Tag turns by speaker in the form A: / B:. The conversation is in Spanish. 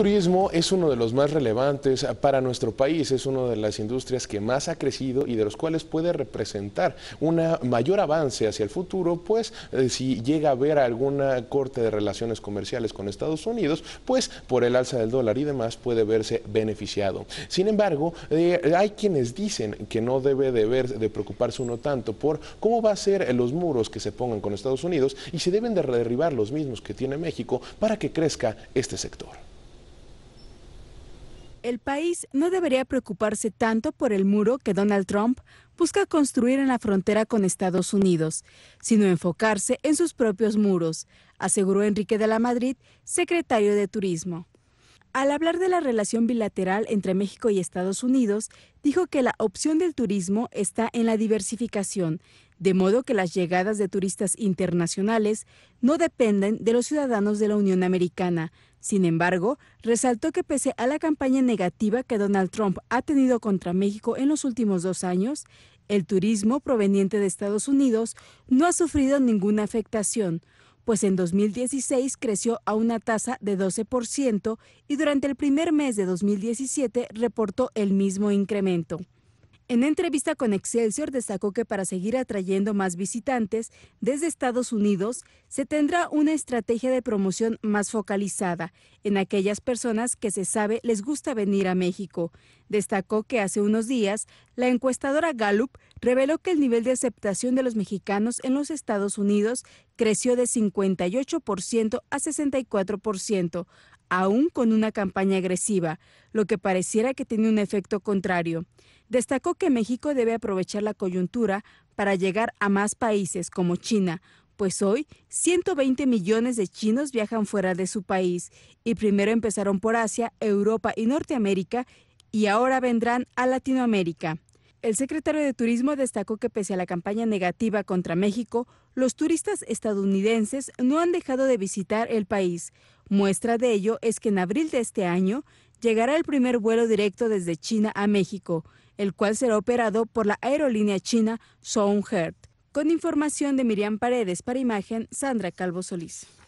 A: turismo es uno de los más relevantes ah, para nuestro país, es una de las industrias que más ha crecido y de los cuales puede representar un mayor avance hacia el futuro, pues eh, si llega a haber alguna corte de relaciones comerciales con Estados Unidos, pues por el alza del dólar y demás puede verse beneficiado. Sin embargo, eh, hay quienes dicen que no debe de, preocuparse uno tanto por cómo va a ser los muros que se pongan con Estados Unidos y se deben de derribar los mismos que tiene México para que crezca este sector.
B: El país no debería preocuparse tanto por el muro que Donald Trump busca construir en la frontera con Estados Unidos, sino enfocarse en sus propios muros, aseguró Enrique de la Madrid, secretario de Turismo. Al hablar de la relación bilateral entre México y Estados Unidos, dijo que la opción del turismo está en la diversificación, de modo que las llegadas de turistas internacionales no dependen de los ciudadanos de la Unión Americana, sin embargo, resaltó que pese a la campaña negativa que Donald Trump ha tenido contra México en los últimos dos años, el turismo proveniente de Estados Unidos no ha sufrido ninguna afectación, pues en 2016 creció a una tasa de 12% y durante el primer mes de 2017 reportó el mismo incremento. En entrevista con Excelsior destacó que para seguir atrayendo más visitantes desde Estados Unidos se tendrá una estrategia de promoción más focalizada en aquellas personas que se sabe les gusta venir a México. Destacó que hace unos días la encuestadora Gallup reveló que el nivel de aceptación de los mexicanos en los Estados Unidos creció de 58% a 64%, aún con una campaña agresiva, lo que pareciera que tiene un efecto contrario destacó que México debe aprovechar la coyuntura para llegar a más países como China, pues hoy 120 millones de chinos viajan fuera de su país y primero empezaron por Asia, Europa y Norteamérica y ahora vendrán a Latinoamérica. El secretario de Turismo destacó que pese a la campaña negativa contra México, los turistas estadounidenses no han dejado de visitar el país. Muestra de ello es que en abril de este año llegará el primer vuelo directo desde China a México, el cual será operado por la aerolínea china Soundheart. Con información de Miriam Paredes para Imagen, Sandra Calvo Solís.